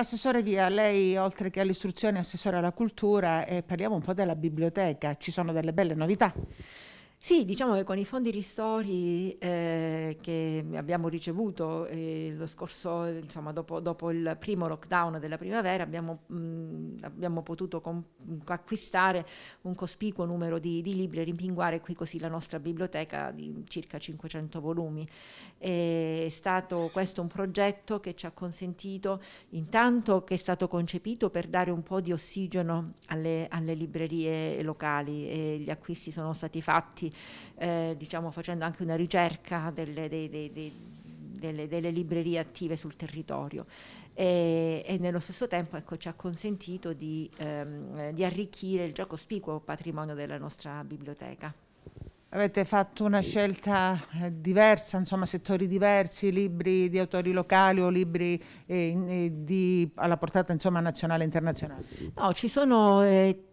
Assessore Via, lei oltre che all'istruzione assessore alla cultura e eh, parliamo un po' della biblioteca, ci sono delle belle novità. Sì, diciamo che con i fondi ristori eh, che abbiamo ricevuto eh, lo scorso, insomma, dopo, dopo, il primo lockdown della primavera, abbiamo, mh, mm, abbiamo potuto acquistare un cospicuo numero di, di, libri e rimpinguare qui così la nostra biblioteca di circa 500 volumi. È stato questo un progetto che ci ha consentito, intanto che è stato concepito per dare un po' di ossigeno alle, alle librerie locali e gli acquisti sono stati fatti eh, diciamo facendo anche una ricerca delle, dei, dei, dei, delle, delle librerie attive sul territorio. E, e, nello stesso tempo ecco, ci ha consentito di, ehm, di arricchire il già cospicuo patrimonio della nostra biblioteca. Avete fatto una scelta eh, diversa, insomma settori diversi, libri di autori locali o libri eh, eh, di, alla portata insomma, nazionale e internazionale? No, ci sono eh,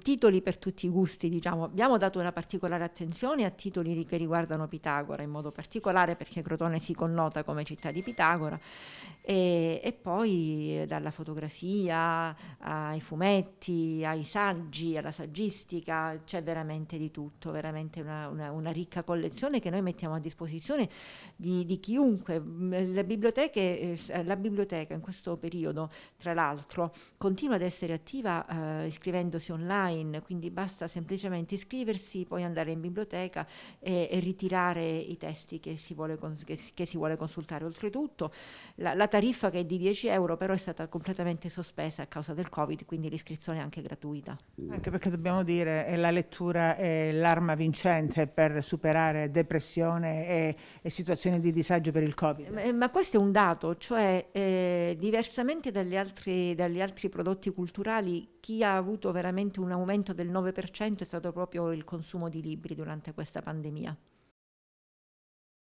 titoli per tutti i gusti, diciamo. Abbiamo dato una particolare attenzione a titoli che riguardano Pitagora in modo particolare perché Crotone si connota come città di Pitagora e, e poi dalla fotografia ai fumetti, ai saggi, alla saggistica, c'è veramente di tutto, veramente una, una, una ricca collezione che noi mettiamo a disposizione di, di chiunque. Mm, eh, le biblioteche, eh, eh, la biblioteca in questo periodo, tra l'altro, continua ad essere attiva eh, iscrivendosi online, quindi basta semplicemente iscriversi, poi andare in biblioteca e, e ritirare i testi che si vuole, cons- che si, che si vuole consultare. Oltretutto la, la tar- tariffa che è di 10 euro però è stata completamente sospesa a causa del Covid, quindi l'iscrizione è anche gratuita. Anche perché dobbiamo dire che eh, la lettura è l'arma vincente per superare depressione e, e situazioni di disagio per il Covid. Ma, eh, ma questo è un dato, cioè eh, diversamente dagli altri, dagli altri prodotti culturali chi ha avuto veramente un aumento del 9% è stato proprio il consumo di libri durante questa pandemia.